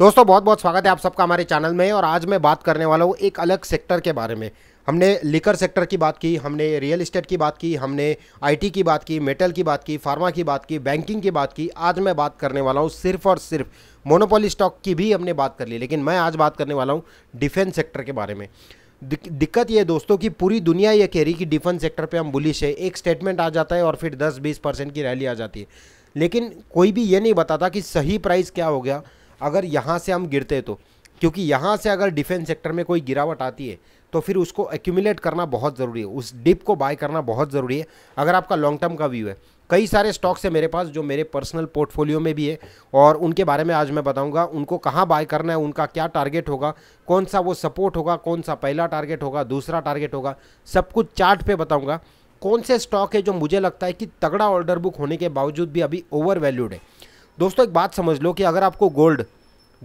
दोस्तों बहुत बहुत स्वागत है आप सबका हमारे चैनल में और आज मैं बात करने वाला हूँ एक अलग सेक्टर के बारे में हमने लिकर सेक्टर की बात की हमने रियल इस्टेट की बात की हमने आईटी की बात की मेटल की बात की फार्मा की बात की बैंकिंग की बात की आज मैं बात करने वाला हूँ सिर्फ और सिर्फ मोनोपोली स्टॉक की भी हमने बात कर ली लेकिन मैं आज बात करने वाला हूँ डिफेंस सेक्टर के बारे में दिक्कत ये दोस्तों कि पूरी दुनिया ये कह रही कि डिफेंस सेक्टर पर हम बुलिश है एक स्टेटमेंट आ जाता है और फिर दस बीस परसेंट की रैली आ जाती है लेकिन कोई भी ये नहीं बताता कि सही प्राइस क्या हो गया अगर यहाँ से हम गिरते तो क्योंकि यहाँ से अगर डिफेंस सेक्टर में कोई गिरावट आती है तो फिर उसको एक्यूमुलेट करना बहुत ज़रूरी है उस डिप को बाय करना बहुत ज़रूरी है अगर आपका लॉन्ग टर्म का व्यू है कई सारे स्टॉक्स हैं मेरे पास जो मेरे पर्सनल पोर्टफोलियो में भी है और उनके बारे में आज मैं बताऊंगा उनको कहाँ बाय करना है उनका क्या टारगेट होगा कौन सा वो सपोर्ट होगा कौन सा पहला टारगेट होगा दूसरा टारगेट होगा सब कुछ चार्ट पे बताऊंगा कौन से स्टॉक है जो मुझे लगता है कि तगड़ा ऑर्डर बुक होने के बावजूद भी अभी ओवर है दोस्तों एक बात समझ लो कि अगर आपको गोल्ड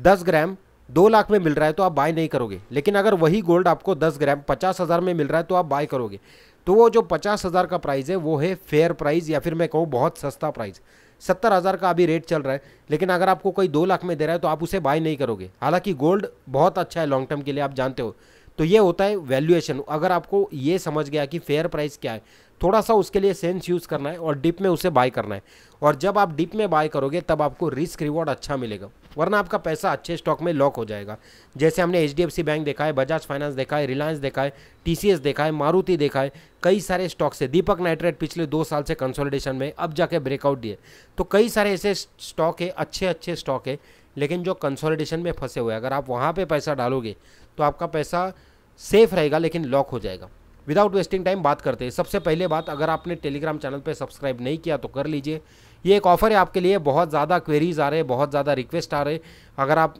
दस ग्राम दो लाख में मिल रहा है तो आप बाय नहीं करोगे लेकिन अगर वही गोल्ड आपको दस ग्राम पचास हज़ार में मिल रहा है तो आप बाय करोगे तो वो जो पचास हज़ार का प्राइस है वो है फेयर प्राइस या फिर मैं कहूँ बहुत सस्ता प्राइस सत्तर हज़ार का अभी रेट चल रहा है लेकिन अगर आपको कोई दो लाख में दे रहा है तो आप उसे बाय नहीं करोगे हालांकि गोल्ड बहुत अच्छा है लॉन्ग टर्म के लिए आप जानते हो तो ये होता है वैल्यूएशन अगर आपको ये समझ गया कि फेयर प्राइस क्या है थोड़ा सा उसके लिए सेंस यूज़ करना है और डिप में उसे बाय करना है और जब आप डिप में बाय करोगे तब आपको रिस्क रिवॉर्ड अच्छा मिलेगा वरना आपका पैसा अच्छे स्टॉक में लॉक हो जाएगा जैसे हमने एच बैंक देखा है बजाज फाइनेंस देखा है रिलायंस देखा है टी देखा है मारुति देखा है कई सारे स्टॉक से दीपक नाइट्रेट पिछले दो साल से कंसोलिडेशन में अब जाके ब्रेकआउट दिए तो कई सारे ऐसे स्टॉक है अच्छे अच्छे स्टॉक है लेकिन जो कंसोलिडेशन में फंसे हुए अगर आप वहाँ पर पैसा डालोगे तो आपका पैसा सेफ रहेगा लेकिन लॉक हो जाएगा विदाउट वेस्टिंग टाइम बात करते हैं सबसे पहले बात अगर आपने टेलीग्राम चैनल पर सब्सक्राइब नहीं किया तो कर लीजिए ये एक ऑफ़र है आपके लिए बहुत ज़्यादा क्वेरीज आ रहे हैं बहुत ज़्यादा रिक्वेस्ट आ रहे हैं अगर आप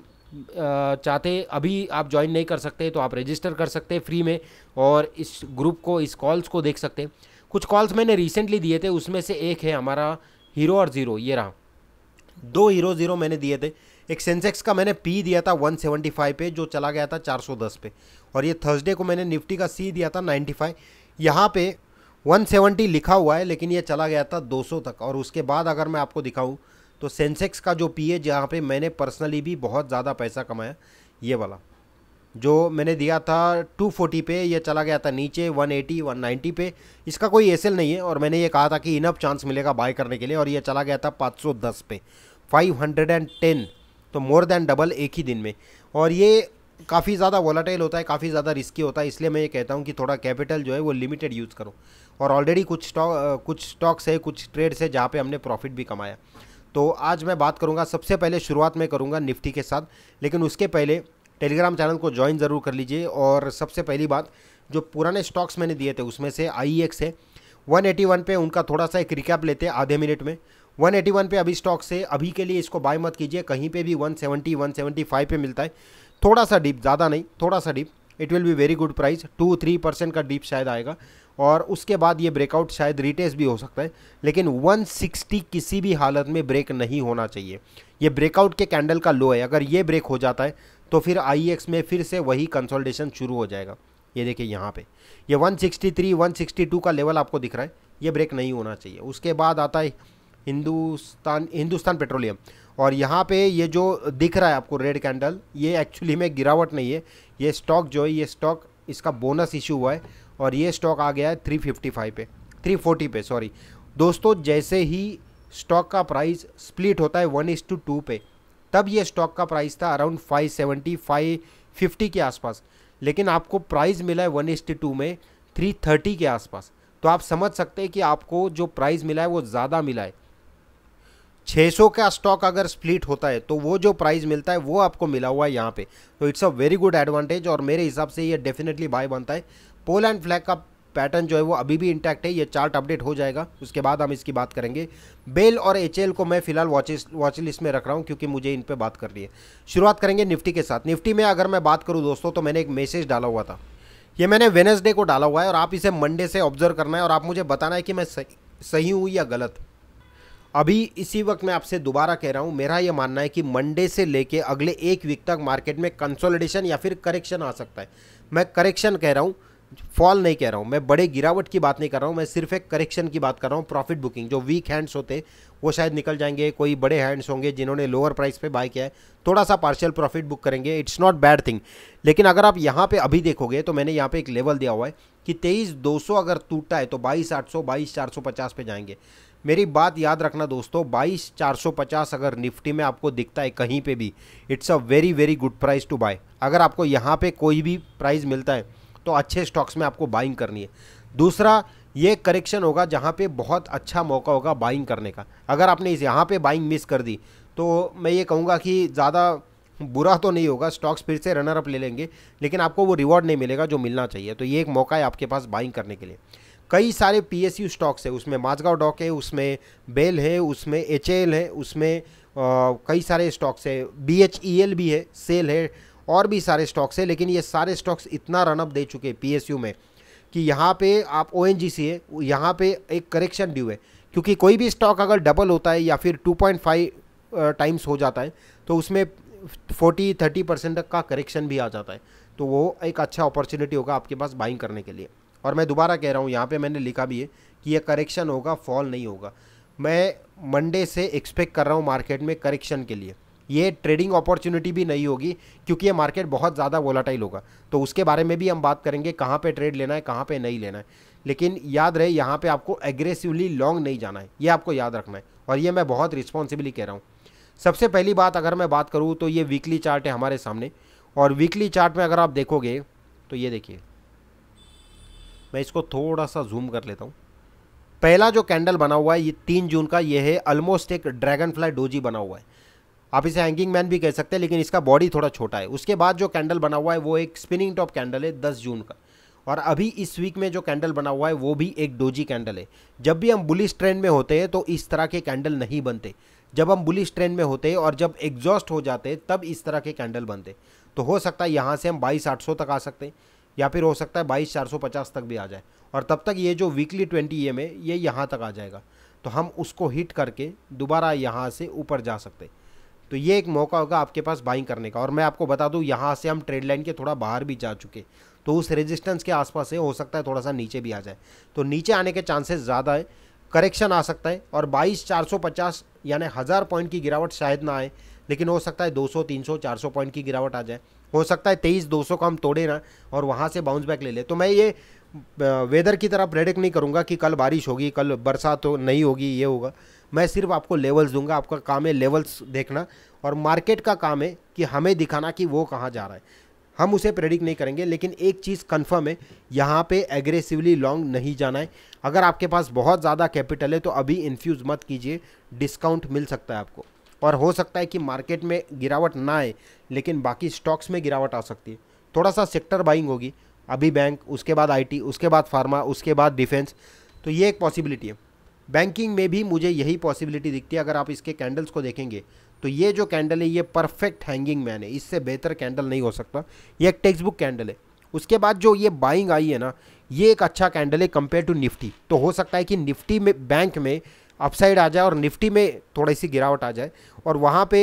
चाहते अभी आप ज्वाइन नहीं कर सकते तो आप रजिस्टर कर सकते हैं फ्री में और इस ग्रुप को इस कॉल्स को देख सकते हैं कुछ कॉल्स मैंने रिसेंटली दिए थे उसमें से एक है हमारा हीरो और ज़ीरो ये रहा दो हीरो ज़ीरो मैंने दिए थे एक सेंसेक्स का मैंने पी दिया था 175 पे जो चला गया था 410 पे और ये थर्सडे को मैंने निफ्टी का सी दिया था 95 यहाँ वन 170 लिखा हुआ है लेकिन ये चला गया था 200 तक और उसके बाद अगर मैं आपको दिखाऊँ तो सेंसेक्स का जो पी है जहाँ पर मैंने पर्सनली भी बहुत ज़्यादा पैसा कमाया ये वाला जो मैंने दिया था 240 पे ये चला गया था नीचे 180 190 पे इसका कोई एस नहीं है और मैंने ये कहा था कि इनफ चांस मिलेगा बाय करने के लिए और ये चला गया था 510 पे 510 तो मोर दैन डबल एक ही दिन में और ये काफ़ी ज़्यादा वॉलाटाइल होता है काफ़ी ज़्यादा रिस्की होता है इसलिए मैं ये कहता हूँ कि थोड़ा कैपिटल जो है वो लिमिटेड यूज़ करो और ऑलरेडी कुछ स्टॉक कुछ स्टॉक्स है कुछ ट्रेड्स है जहाँ पे हमने प्रॉफिट भी कमाया तो आज मैं बात करूँगा सबसे पहले शुरुआत में करूँगा निफ्टी के साथ लेकिन उसके पहले टेलीग्राम चैनल को ज्वाइन ज़रूर कर लीजिए और सबसे पहली बात जो पुराने स्टॉक्स मैंने दिए थे उसमें से आई e है वन पे उनका थोड़ा सा एक रिकैप लेते आधे मिनट में 181 पे अभी स्टॉक से अभी के लिए इसको बाय मत कीजिए कहीं पे भी 170 175 पे मिलता है थोड़ा सा डीप ज़्यादा नहीं थोड़ा सा dip it will be very good price two three percent का डीप शायद आएगा और उसके बाद ये ब्रेकआउट शायद रिटेस भी हो सकता है लेकिन 160 किसी भी हालत में ब्रेक नहीं होना चाहिए ये ब्रेकआउट के कैंडल का लो है अगर ये ब्रेक हो जाता है तो फिर आई e में फिर से वही कंसोल्टेशन शुरू हो जाएगा ये देखिए यहाँ पर यह वन सिक्सटी का लेवल आपको दिख रहा है ये ब्रेक नहीं होना चाहिए उसके बाद आता है हिंदुस्तान हिंदुस्तान पेट्रोलियम और यहाँ पे ये जो दिख रहा है आपको रेड कैंडल ये एक्चुअली में गिरावट नहीं है ये स्टॉक जो है ये स्टॉक इसका बोनस इशू हुआ है और ये स्टॉक आ गया है 355 पे 340 पे सॉरी दोस्तों जैसे ही स्टॉक का प्राइस स्प्लिट होता है वन इज टू टू पे तब ये स्टॉक का प्राइस था around five seventy five fifty के आसपास लेकिन आपको प्राइस मिला है वन इज टू में थ्री थर्टी के आसपास तो आप समझ सकते हैं कि आपको जो प्राइस मिला है वो ज़्यादा मिला है 600 का स्टॉक अगर स्प्लिट होता है तो वो जो प्राइस मिलता है वो आपको मिला हुआ है यहाँ पे तो it's a very good advantage और मेरे हिसाब से ये डेफिनेटली बाय बनता है पोल एंड फ्लैग का पैटर्न जो है वो अभी भी इंटैक्ट है ये चार्ट अपडेट हो जाएगा उसके बाद हम इसकी बात करेंगे बेल और एच को मैं फिलहाल वॉचिस वॉच लिस्ट में रख रहा हूँ क्योंकि मुझे इन पर बात करनी है शुरुआत करेंगे निफ्टी के साथ निफ्टी में अगर मैं बात करूँ दोस्तों तो मैंने एक मैसेज डाला हुआ था ये मैंने वेनसडे को डाला हुआ है और आप इसे मंडे से ऑब्जर्व करना है और आप मुझे बताना है कि मैं सही सही हूँ या गलत अभी इसी वक्त मैं आपसे दोबारा कह रहा हूँ मेरा यह मानना है कि मंडे से लेके अगले एक वीक तक मार्केट में कंसोलिडेशन या फिर करेक्शन आ सकता है मैं करेक्शन कह रहा हूँ फॉल नहीं कह रहा हूँ मैं बड़े गिरावट की बात नहीं कर रहा हूँ मैं सिर्फ एक करेक्शन की बात कर रहा हूँ प्रॉफिट बुकिंग जो वीक हैंड्स होते वो शायद निकल जाएंगे कोई बड़े हैंड्स होंगे जिन्होंने लोअर प्राइस पे बाय किया है थोड़ा सा पार्शियल प्रॉफिट बुक करेंगे इट्स नॉट बैड थिंग लेकिन अगर आप यहाँ पे अभी देखोगे तो मैंने यहाँ पे एक लेवल दिया हुआ है कि तेईस दो अगर टूटा है तो बाईस आठ सौ बाईस चार सौ पचास पे जाएंगे मेरी बात याद रखना दोस्तों बाईस चार सौ पचास अगर निफ्टी में आपको दिखता है कहीं पे भी it's a very very good price to buy अगर आपको यहाँ पे कोई भी प्राइस मिलता है तो अच्छे स्टॉक्स में आपको बाइंग करनी है दूसरा ये करेक्शन होगा जहाँ पे बहुत अच्छा मौका होगा बाइंग करने का अगर आपने इस यहाँ पे बाइंग मिस कर दी तो मैं ये कहूँगा कि ज़्यादा बुरा तो नहीं होगा स्टॉक्स फिर से रनर अप ले लेंगे लेकिन आपको वो रिवॉर्ड नहीं मिलेगा जो मिलना चाहिए तो ये एक मौका है आपके पास बाइंग करने के लिए कई सारे पीएसयू स्टॉक्स है उसमें माजगांव डॉक है उसमें बेल है उसमें एच है उसमें कई सारे स्टॉक्स है बी एच ई एल भी है सेल है और भी सारे स्टॉक्स है लेकिन ये सारे स्टॉक्स इतना रनअप दे चुके हैं पीएसयू में कि यहाँ पे आप ओ एन जी सी है यहाँ पे एक करेक्शन ड्यू है क्योंकि कोई भी स्टॉक अगर डबल होता है या फिर 2.5 टाइम्स हो जाता है तो उसमें 40 30 परसेंट तक का करेक्शन भी आ जाता है तो वो एक अच्छा अपॉर्चुनिटी होगा आपके पास बाइंग करने के लिए और मैं दोबारा कह रहा हूँ यहाँ पे मैंने लिखा भी है कि ये करेक्शन होगा फॉल नहीं होगा मैं मंडे से एक्सपेक्ट कर रहा हूँ मार्केट में करेक्शन के लिए ये ट्रेडिंग अपॉर्चुनिटी भी नहीं होगी क्योंकि ये मार्केट बहुत ज़्यादा वोलाटाइल होगा तो उसके बारे में भी हम बात करेंगे कहाँ पे ट्रेड लेना है कहाँ पे नहीं लेना है लेकिन याद रहे यहाँ पे आपको एग्रेसिवली लॉन्ग नहीं जाना है ये आपको याद रखना है और ये मैं बहुत रिस्पॉन्सिबली कह रहा हूँ सबसे पहली बात अगर मैं बात करूँ तो ये वीकली चार्ट है हमारे सामने और वीकली चार्ट में अगर आप देखोगे तो ये देखिए मैं इसको थोड़ा सा जूम कर लेता हूँ पहला जो कैंडल बना हुआ है ये तीन जून का ये है ऑलमोस्ट एक ड्रैगन फ्लाई डोजी बना हुआ है आप इसे हैंगिंग मैन भी कह सकते हैं लेकिन इसका बॉडी थोड़ा छोटा है उसके बाद जो कैंडल बना हुआ है वो एक स्पिनिंग टॉप कैंडल है दस जून का और अभी इस वीक में जो कैंडल बना हुआ है वो भी एक डोजी कैंडल है जब भी हम बुलिस ट्रेंड में होते हैं तो इस तरह के कैंडल नहीं बनते जब हम बुलिस ट्रेंड में होते हैं और जब एग्जॉस्ट हो जाते हैं तब इस तरह के कैंडल बनते तो हो सकता है यहाँ से हम बाईस आठ तक आ सकते हैं या फिर हो सकता है बाईस चार सौ पचास तक भी आ जाए और तब तक ये जो वीकली ट्वेंटी ई एम है ये यहाँ तक आ जाएगा तो हम उसको हिट करके दोबारा यहाँ से ऊपर जा सकते तो ये एक मौका होगा आपके पास बाइंग करने का और मैं आपको बता दूँ यहाँ से हम ट्रेड लाइन के थोड़ा बाहर भी जा चुके तो उस रेजिस्टेंस के आसपास से हो सकता है थोड़ा सा नीचे भी आ जाए तो नीचे आने के चांसेस ज़्यादा है करेक्शन आ सकता है और बाईस चार सौ पचास यानी हज़ार पॉइंट की गिरावट शायद ना आए लेकिन हो सकता है 200, 300, 400 पॉइंट की गिरावट आ जाए हो सकता है तेईस दो सौ का हम तोड़े ना और वहाँ से बाउंस बैक ले ले तो मैं ये वेदर की तरह प्रेडिक्ट नहीं करूँगा कि कल बारिश होगी कल बरसात हो नहीं होगी ये होगा मैं सिर्फ आपको लेवल्स दूंगा आपका काम है लेवल्स देखना और मार्केट का काम है कि हमें दिखाना कि वो कहाँ जा रहा है हम उसे प्रेडिक्ट नहीं करेंगे लेकिन एक चीज़ कंफर्म है यहाँ पे एग्रेसिवली लॉन्ग नहीं जाना है अगर आपके पास बहुत ज़्यादा कैपिटल है तो अभी इन्फ्यूज़ मत कीजिए डिस्काउंट मिल सकता है आपको और हो सकता है कि मार्केट में गिरावट ना आए लेकिन बाकी स्टॉक्स में गिरावट आ सकती है थोड़ा सा सेक्टर बाइंग होगी अभी बैंक उसके बाद आईटी उसके बाद फार्मा उसके बाद डिफेंस तो ये एक पॉसिबिलिटी है बैंकिंग में भी मुझे यही पॉसिबिलिटी दिखती है अगर आप इसके कैंडल्स को देखेंगे तो ये जो कैंडल है ये परफेक्ट हैंगिंग मैन है इससे बेहतर कैंडल नहीं हो सकता ये एक टेक्स्ट बुक कैंडल है उसके बाद जो ये बाइंग आई है ना ये एक अच्छा कैंडल है कंपेयर टू निफ्टी तो हो सकता है कि निफ्टी में बैंक में अपसाइड आ जाए और निफ्टी में थोड़ी सी गिरावट आ जाए और वहाँ पे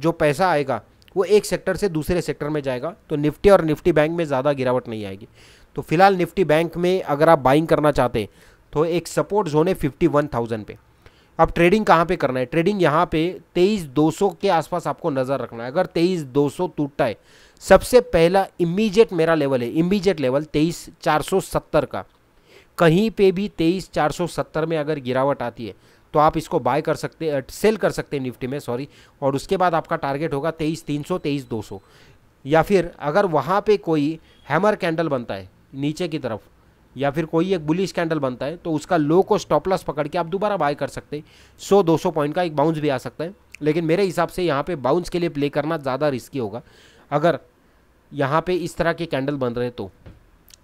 जो पैसा आएगा वो एक सेक्टर से दूसरे सेक्टर में जाएगा तो निफ्टी और निफ्टी बैंक में ज़्यादा गिरावट नहीं आएगी तो फिलहाल निफ्टी बैंक में अगर आप बाइंग करना चाहते हैं तो एक सपोर्ट जोन है फिफ्टी वन थाउजेंड पे अब ट्रेडिंग कहाँ पे करना है ट्रेडिंग यहाँ पे तेईस दो सौ के आसपास आपको नज़र रखना है अगर तेईस दो सौ टूटता है सबसे पहला इमीजिएट मेरा लेवल है इमीजिएट लेवल तेईस चार सौ सत्तर का कहीं पे भी तेईस चार सौ सत्तर में अगर गिरावट आती है तो आप इसको बाय कर सकते सेल कर सकते हैं निफ्टी में सॉरी और उसके बाद आपका टारगेट होगा तेईस तीन सौ तेईस दो सौ या फिर अगर वहाँ पे कोई हैमर कैंडल बनता है नीचे की तरफ या फिर कोई एक बुलिश कैंडल बनता है तो उसका लो को स्टॉप लॉस पकड़ के आप दोबारा बाय कर सकते हैं सौ दो सौ पॉइंट का एक बाउंस भी आ सकता है लेकिन मेरे हिसाब से यहाँ पर बाउंस के लिए प्ले करना ज़्यादा रिस्की होगा अगर यहाँ पर इस तरह के कैंडल बन रहे तो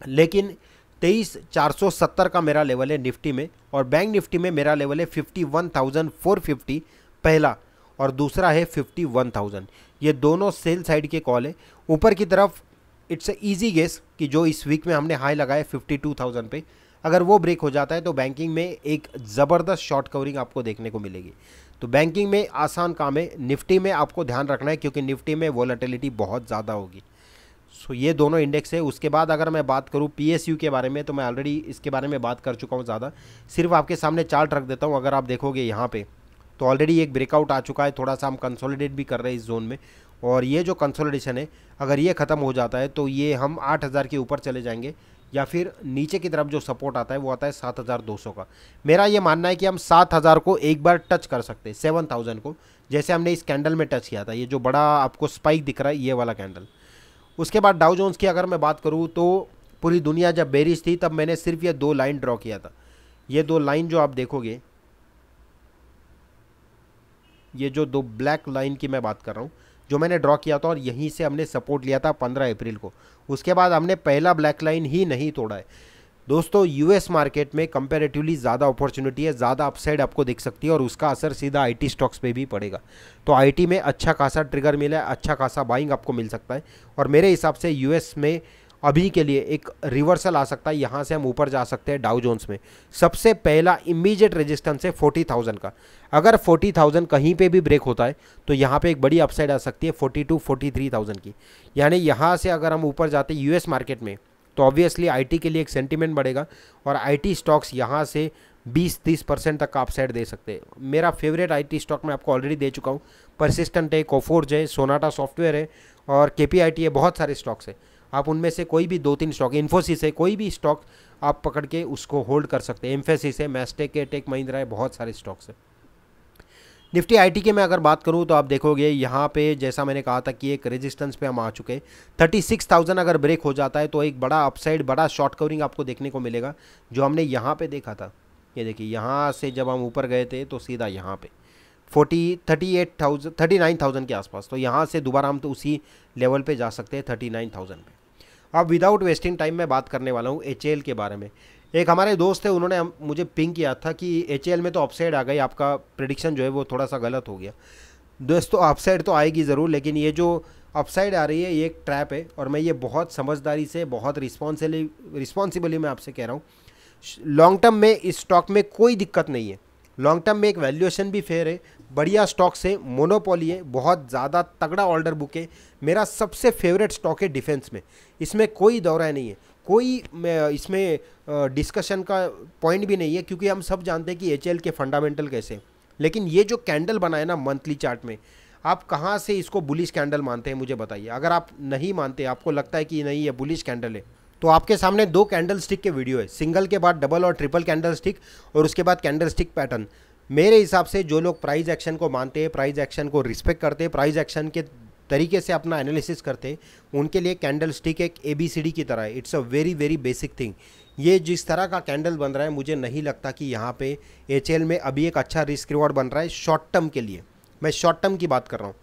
लेकिन तेईस चार सौ सत्तर का मेरा लेवल है निफ्टी में और बैंक निफ्टी में मेरा लेवल है fifty one thousand four fifty पहला और दूसरा है फिफ्टी वन थाउजेंड ये दोनों सेल साइड के कॉल है ऊपर की तरफ इट्स ए ईजी गेस कि जो इस वीक में हमने हाई लगाए फिफ्टी टू थाउजेंड पे अगर वो ब्रेक हो जाता है तो बैंकिंग में एक ज़बरदस्त शॉर्ट कवरिंग आपको देखने को मिलेगी तो बैंकिंग में आसान काम है निफ्टी में आपको ध्यान रखना है क्योंकि निफ्टी में वॉलेटिलिटी बहुत ज़्यादा होगी सो ये दोनों इंडेक्स है उसके बाद अगर मैं बात करूँ पी के बारे में तो मैं ऑलरेडी इसके बारे में बात कर चुका हूँ ज़्यादा सिर्फ आपके सामने चार्ट रख देता हूँ अगर आप देखोगे यहाँ पर तो ऑलरेडी एक ब्रेकआउट आ चुका है थोड़ा सा हम कंसोलिडेट भी कर रहे हैं इस जोन में और ये जो कंसोलिडेशन है अगर ये ख़त्म हो जाता है तो ये हम आठ हज़ार के ऊपर चले जाएंगे या फिर नीचे की तरफ जो सपोर्ट आता है वो आता है सात हज़ार दो सौ का मेरा ये मानना है कि हम सात हज़ार को एक बार टच कर सकते हैं सेवन थाउजेंड को जैसे हमने इस कैंडल में टच किया था ये जो बड़ा आपको स्पाइक दिख रहा है ये वाला कैंडल उसके बाद डाउ जोन्स की अगर मैं बात करूँ तो पूरी दुनिया जब बेरिश थी तब मैंने सिर्फ ये दो लाइन ड्रॉ किया था ये दो लाइन जो आप देखोगे ये जो दो ब्लैक लाइन की मैं बात कर रहा हूँ जो मैंने ड्रॉ किया था और यहीं से हमने सपोर्ट लिया था पंद्रह अप्रैल को उसके बाद हमने पहला ब्लैक लाइन ही नहीं तोड़ा है दोस्तों यूएस मार्केट में कंपेरेटिवली ज़्यादा अपॉर्चुनिटी है ज़्यादा अपसाइड आपको दिख सकती है और उसका असर सीधा आईटी स्टॉक्स पे भी पड़ेगा तो आईटी में अच्छा खासा ट्रिगर मिला है अच्छा खासा बाइंग आपको मिल सकता है और मेरे हिसाब से यूएस में अभी के लिए एक रिवर्सल आ सकता है यहाँ से हम ऊपर जा सकते हैं डाउ जोन्स में सबसे पहला इमीजिएट रेजिस्टेंस है थाउजेंड का अगर थाउजेंड कहीं पे भी ब्रेक होता है तो यहाँ पे एक बड़ी अपसाइड आ सकती है थ्री थाउजेंड की यानी यहाँ से अगर हम ऊपर जाते यूएस मार्केट में तो ऑब्वियसली आईटी के लिए एक सेंटिमेंट बढ़ेगा और आईटी स्टॉक्स यहाँ से 20-30 परसेंट तक का अपसाइड दे सकते हैं मेरा फेवरेट आईटी स्टॉक मैं आपको ऑलरेडी दे चुका हूँ परसिस्टेंट है कोफोर्ज है सोनाटा सॉफ्टवेयर है और के है बहुत सारे स्टॉक्स है आप उनमें से कोई भी दो तीन स्टॉक इन्फोसिस है कोई भी स्टॉक आप पकड़ के उसको होल्ड कर सकते हैं एम्फेसिस है मैस्टेक है टेक महिंद्रा है बहुत सारे स्टॉक्स है निफ्टी आईटी के मैं अगर बात करूं तो आप देखोगे यहाँ पे जैसा मैंने कहा था कि एक रेजिस्टेंस पे हम आ चुके थर्टी सिक्स थाउजेंड अगर ब्रेक हो जाता है तो एक बड़ा अपसाइड बड़ा शॉर्ट कवरिंग आपको देखने को मिलेगा जो हमने यहाँ पे देखा था ये देखिए यहाँ से जब हम ऊपर गए थे तो सीधा यहाँ पे forty thirty eight thousand thirty nine thousand के आसपास तो यहाँ से दोबारा हम तो उसी लेवल पे जा सकते हैं थर्टी नाइन थाउजेंड पर अब विदाउट वेस्टिंग टाइम मैं बात करने वाला हूँ एच के बारे में एक हमारे दोस्त थे उन्होंने मुझे पिंग किया था कि एच में तो ऑफसाइड आ गई आपका प्रडिक्शन जो है वो थोड़ा सा गलत हो गया दोस्तों ऑफसाइड तो आएगी ज़रूर लेकिन ये जो अपसाइड आ रही है ये एक ट्रैप है और मैं ये बहुत समझदारी से बहुत रिस्पॉन्सली रिस्पॉन्सिबली मैं आपसे कह रहा हूँ लॉन्ग टर्म में इस स्टॉक में कोई दिक्कत नहीं है लॉन्ग टर्म में एक वैल्यूएशन भी फेयर है बढ़िया स्टॉक्स हैं मोनोपोली है बहुत ज़्यादा तगड़ा ऑर्डर बुक है मेरा सबसे फेवरेट स्टॉक है डिफेंस में इसमें कोई दौरा नहीं है कोई इसमें डिस्कशन का पॉइंट भी नहीं है क्योंकि हम सब जानते हैं कि एच के फंडामेंटल कैसे हैं लेकिन ये जो कैंडल बनाए ना मंथली चार्ट में आप कहाँ से इसको बुलिश कैंडल मानते हैं मुझे बताइए अगर आप नहीं मानते आपको लगता है कि नहीं ये बुलिश कैंडल है तो आपके सामने दो कैंडल स्टिक के वीडियो है सिंगल के बाद डबल और ट्रिपल कैंडल स्टिक और उसके बाद कैंडल स्टिक पैटर्न मेरे हिसाब से जो लोग प्राइज एक्शन को मानते हैं प्राइज एक्शन को रिस्पेक्ट करते हैं प्राइज एक्शन के तरीके से अपना एनालिसिस करते उनके लिए कैंडल स्टिक एक ए बी सी डी की तरह है it's a very very basic thing ये जिस तरह का कैंडल बन रहा है मुझे नहीं लगता कि यहाँ पे एच में अभी एक अच्छा रिस्क रिवॉर्ड बन रहा है शॉर्ट टर्म के लिए मैं शॉर्ट टर्म की बात कर रहा हूँ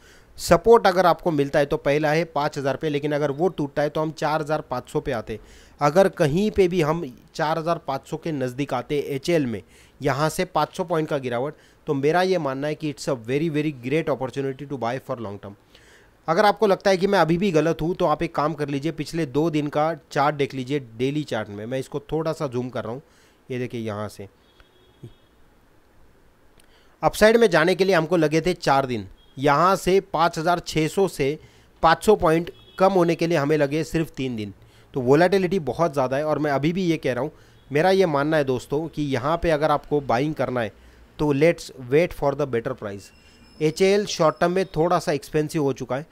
सपोर्ट अगर आपको मिलता है तो पहला है पाँच हज़ार पे लेकिन अगर वो टूटता है तो हम चार हज़ार पाँच सौ पे आते अगर कहीं पे भी हम चार हज़ार पाँच सौ के नज़दीक आते एच में यहाँ से 500 पॉइंट का गिरावट तो मेरा ये मानना है कि it's a very very great opportunity to buy for long term अगर आपको लगता है कि मैं अभी भी गलत हूँ तो आप एक काम कर लीजिए पिछले दो दिन का चार्ट देख लीजिए डेली चार्ट में मैं इसको थोड़ा सा जूम कर रहा हूँ ये देखिए यहाँ से अपसाइड में जाने के लिए हमको लगे थे चार दिन यहाँ से 5,600 से 500 पॉइंट कम होने के लिए हमें लगे सिर्फ तीन दिन तो वोलाटिलिटी बहुत ज़्यादा है और मैं अभी भी ये कह रहा हूँ मेरा ये मानना है दोस्तों कि यहाँ पे अगर आपको बाइंग करना है तो let's wait for the better price H L short term में थोड़ा सा एक्सपेंसिव हो चुका है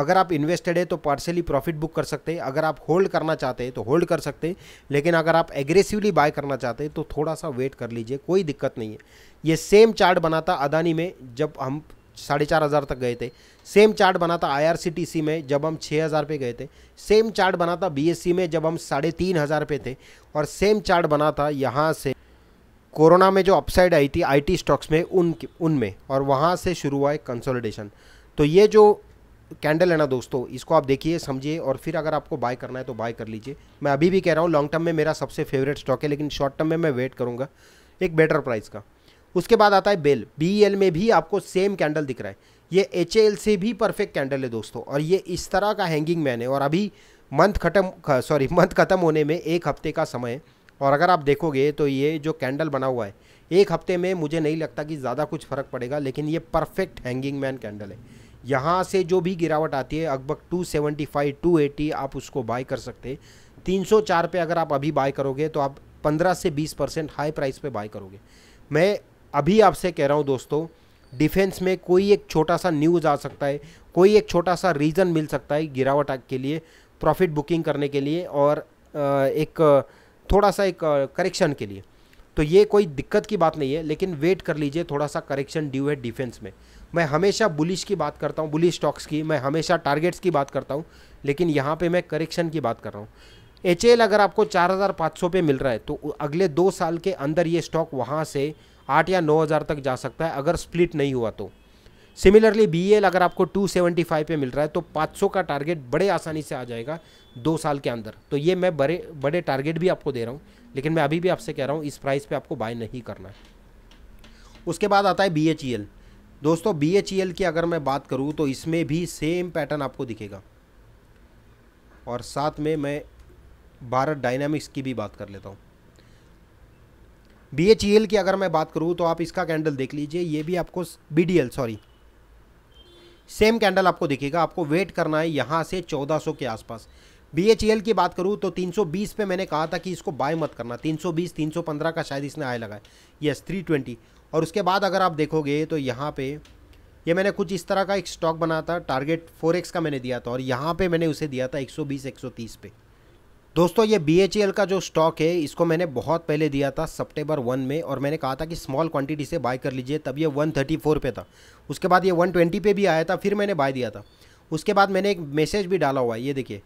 अगर आप इन्वेस्टेड है तो पार्सली प्रॉफिट बुक कर सकते हैं अगर आप होल्ड करना चाहते हैं तो होल्ड कर सकते हैं लेकिन अगर आप एग्रेसिवली बाय करना चाहते हैं तो थोड़ा सा वेट कर लीजिए कोई दिक्कत नहीं है ये सेम चार्ट बनाता अदानी में जब हम साढ़े चार हज़ार तक गए थे सेम चार्ट बना था आईआरसीटीसी में जब हम छः हज़ार पे गए थे सेम चार्ट बना था बीएससी में जब हम साढ़े तीन हज़ार पे थे और सेम चार्ट बना था यहाँ से कोरोना में जो अपसाइड आई थी आईटी स्टॉक्स में उन उनमें और वहाँ से शुरू हुआ है कंसोलिडेशन तो ये जो कैंडल है ना दोस्तों इसको आप देखिए समझिए और फिर अगर आपको बाय करना है तो बाय कर लीजिए मैं अभी भी कह रहा हूँ लॉन्ग टर्म में मेरा सबसे फेवरेट स्टॉक है लेकिन शॉर्ट टर्म में मैं वेट करूँगा एक बेटर प्राइस का उसके बाद आता है बेल बी एल में भी आपको सेम कैंडल दिख रहा है ये एच एल से भी परफेक्ट कैंडल है दोस्तों और ये इस तरह का हैंगिंग मैन है और अभी मंथ खत्म सॉरी मंथ खत्म होने में एक हफ्ते का समय है और अगर आप देखोगे तो ये जो कैंडल बना हुआ है एक हफ्ते में मुझे नहीं लगता कि ज़्यादा कुछ फ़र्क पड़ेगा लेकिन ये परफेक्ट हैंगिंग मैन कैंडल है यहाँ से जो भी गिरावट आती है फाइव 275, 280 आप उसको बाय कर सकते हैं 304 पे अगर आप अभी बाय करोगे तो आप 15 से 20 परसेंट हाई प्राइस पे बाय करोगे मैं अभी आपसे कह रहा हूँ दोस्तों डिफेंस में कोई एक छोटा सा न्यूज़ आ सकता है कोई एक छोटा सा रीज़न मिल सकता है गिरावट के लिए प्रॉफिट बुकिंग करने के लिए और एक थोड़ा सा एक करेक्शन के लिए तो ये कोई दिक्कत की बात नहीं है लेकिन वेट कर लीजिए थोड़ा सा करेक्शन ड्यू है डिफेंस में मैं हमेशा बुलिश की बात करता हूँ बुलिश स्टॉक्स की मैं हमेशा टारगेट्स की बात करता हूँ लेकिन यहाँ पे मैं करेक्शन की बात कर रहा हूँ एच अगर आपको चार हज़ार पाँच सौ पे मिल रहा है तो अगले दो साल के अंदर ये स्टॉक वहाँ से आठ या नौ हज़ार तक जा सकता है अगर स्प्लिट नहीं हुआ तो सिमिलरली बी अगर आपको टू सेवेंटी फाइव पे मिल रहा है तो पाँच सौ का टारगेट बड़े आसानी से आ जाएगा दो साल के अंदर तो ये मैं बड़े बड़े टारगेट भी आपको दे रहा हूँ लेकिन मैं अभी भी आपसे कह रहा हूँ इस प्राइस पर आपको बाय नहीं करना है उसके बाद आता है बी एच ई एल दोस्तों बी एच ई एल की अगर मैं बात करूँ तो इसमें भी सेम पैटर्न आपको दिखेगा और साथ में मैं भारत डायनामिक्स की भी बात कर लेता हूँ बी एच ई एल की अगर मैं बात करूँ तो आप इसका कैंडल देख लीजिए ये भी आपको B D L sorry same candle आपको दिखेगा आपको वेट करना है यहाँ से 1400 के आसपास बी एच ई एल की बात करूँ तो 320 पे मैंने कहा था कि इसको बाय मत करना 320 315 का शायद इसने आय लगाए यस 320 और उसके बाद अगर आप देखोगे तो यहाँ पे ये मैंने कुछ इस तरह का एक स्टॉक बना था टारगेट एक्स का मैंने दिया था और यहाँ पर मैंने उसे दिया था सौ तीस पे दोस्तों ये बी का जो स्टॉक है इसको मैंने बहुत पहले दिया था सप्टेम्बर वन में और मैंने कहा था कि स्मॉल क्वांटिटी से बाय कर लीजिए तब ये वन थर्टी फोर पे था उसके बाद ये वन ट्वेंटी पे भी आया था फिर मैंने बाय दिया था उसके बाद मैंने एक मैसेज भी डाला हुआ है ये देखिए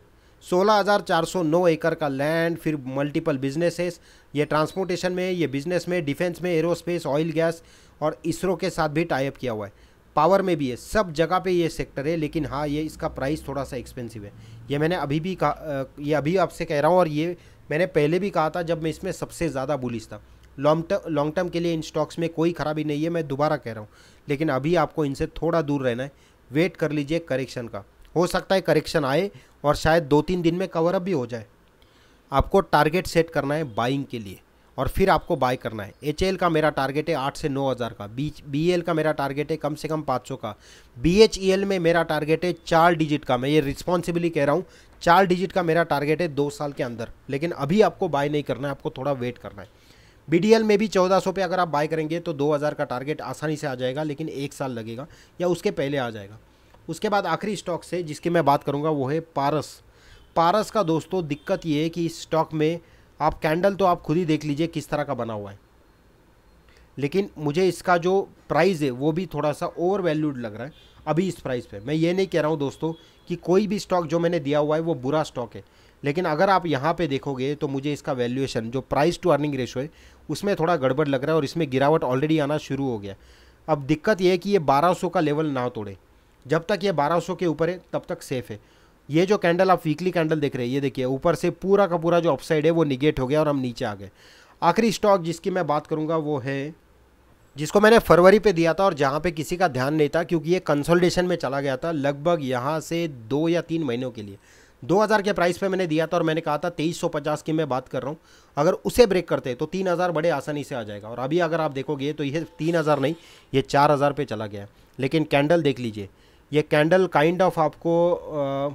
16,409 एकड़ का लैंड फिर मल्टीपल बिजनेसेस ये ट्रांसपोर्टेशन में ये बिजनेस में डिफेंस में एरोस्पेस ऑयल गैस और इसरो के साथ भी टाइप किया हुआ है पावर में भी है सब जगह पे ये सेक्टर है लेकिन हाँ ये इसका प्राइस थोड़ा सा एक्सपेंसिव है ये मैंने अभी भी कहा ये अभी आपसे कह रहा हूँ और ये मैंने पहले भी कहा था जब मैं इसमें सबसे ज़्यादा बुलिस था लॉन्ग टर्म लॉन्ग टर्म के लिए इन स्टॉक्स में कोई खराबी नहीं है मैं दोबारा कह रहा हूँ लेकिन अभी आपको इनसे थोड़ा दूर रहना है वेट कर लीजिए करेक्शन का हो सकता है करेक्शन आए और शायद दो तीन दिन में कवरअप भी हो जाए आपको टारगेट सेट करना है बाइंग के लिए और फिर आपको बाय करना है एच का मेरा टारगेट है आठ से नौ हज़ार का बी बी का मेरा टारगेट है कम से कम पाँच सौ का बी एच ई एल में मेरा टारगेट है चार डिजिट का मैं ये रिस्पॉन्सिबली कह रहा हूँ चार डिजिट का मेरा टारगेट है दो साल के अंदर लेकिन अभी आपको बाय नहीं करना है आपको थोड़ा वेट करना है बी में भी चौदह सौ पे अगर आप बाय करेंगे तो दो हज़ार का टारगेट आसानी से आ जाएगा लेकिन एक साल लगेगा या उसके पहले आ जाएगा उसके बाद आखिरी स्टॉक से जिसकी मैं बात करूँगा वो है पारस पारस का दोस्तों दिक्कत ये है कि इस स्टॉक में आप कैंडल तो आप खुद ही देख लीजिए किस तरह का बना हुआ है लेकिन मुझे इसका जो प्राइस है वो भी थोड़ा सा ओवर वैल्यूड लग रहा है अभी इस प्राइस पे मैं ये नहीं कह रहा हूँ दोस्तों कि कोई भी स्टॉक जो मैंने दिया हुआ है वो बुरा स्टॉक है लेकिन अगर आप यहाँ पे देखोगे तो मुझे इसका वैल्यूएशन जो प्राइस टू अर्निंग रेशो है उसमें थोड़ा गड़बड़ लग रहा है और इसमें गिरावट ऑलरेडी आना शुरू हो गया अब दिक्कत यह है कि ये 1200 का लेवल ना तोड़े जब तक ये 1200 के ऊपर है तब तक सेफ़ है ये जो कैंडल आप वीकली कैंडल देख रहे हैं ये देखिए ऊपर से पूरा का पूरा जो अपसाइड है वो निगेट हो गया और हम नीचे आ गए आखिरी स्टॉक जिसकी मैं बात करूँगा वो है जिसको मैंने फरवरी पे दिया था और जहाँ पे किसी का ध्यान नहीं था क्योंकि ये कंसोलिडेशन में चला गया था लगभग यहाँ से दो या तीन महीनों के लिए 2000 के प्राइस पे मैंने दिया था और मैंने कहा था 2350 की मैं बात कर रहा हूँ अगर उसे ब्रेक करते तो 3000 बड़े आसानी से आ जाएगा और अभी अगर आप देखोगे तो ये 3000 नहीं ये 4000 पे चला गया लेकिन कैंडल देख लीजिए ये कैंडल काइंड ऑफ आपको आ,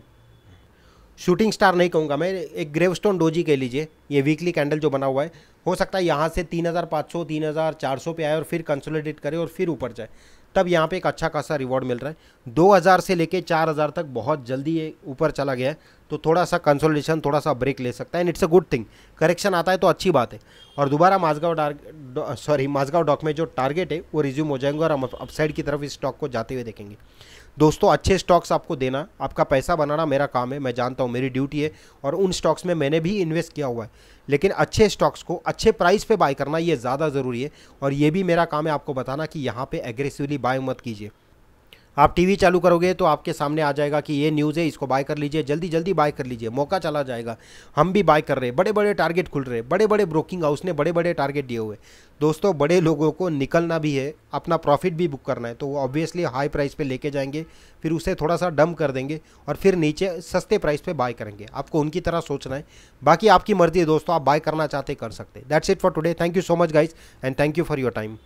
शूटिंग स्टार नहीं कहूँगा मैं एक ग्रेवस्टोन डोजी कह लीजिए ये वीकली कैंडल जो बना हुआ है हो सकता है यहाँ से 3,500 3,400 पे आए और फिर कंसोलिडेट करे और फिर ऊपर जाए तब यहाँ पे एक अच्छा खासा रिवॉर्ड मिल रहा है 2000 से लेके 4000 तक बहुत जल्दी ये ऊपर चला गया है तो थोड़ा सा कंसोलिडेशन थोड़ा सा ब्रेक ले सकता है and it's a good thing correction आता है तो अच्छी बात है और दोबारा माजगांव सॉरी माजगाव डॉक में जो टारगेट है वो रिज्यूम हो जाएंगे और हम अपसाइड की तरफ इस स्टॉक को जाते हुए देखेंगे दोस्तों अच्छे स्टॉक्स आपको देना आपका पैसा बनाना मेरा काम है मैं जानता हूँ मेरी ड्यूटी है और उन स्टॉक्स में मैंने भी इन्वेस्ट किया हुआ है लेकिन अच्छे स्टॉक्स को अच्छे प्राइस पे बाय करना ये ज़्यादा ज़रूरी है और ये भी मेरा काम है आपको बताना कि यहाँ पे एग्रेसिवली बाय मत कीजिए आप टीवी चालू करोगे तो आपके सामने आ जाएगा कि ये न्यूज़ है इसको बाय कर लीजिए जल्दी जल्दी बाय कर लीजिए मौका चला जाएगा हम भी बाय कर रहे हैं बड़े बड़े टारगेट खुल रहे हैं बड़े बड़े ब्रोकिंग हाउस ने बड़े बड़े टारगेट दिए हुए दोस्तों बड़े लोगों को निकलना भी है अपना प्रॉफिट भी बुक करना है तो वो ऑब्वियसली हाई प्राइस पर लेके जाएंगे फिर उसे थोड़ा सा डम कर देंगे और फिर नीचे सस्ते प्राइस पे बाय करेंगे आपको उनकी तरह सोचना है बाकी आपकी मर्जी है दोस्तों आप बाय करना चाहते कर सकते that's it for today thank you so much guys and thank you for your time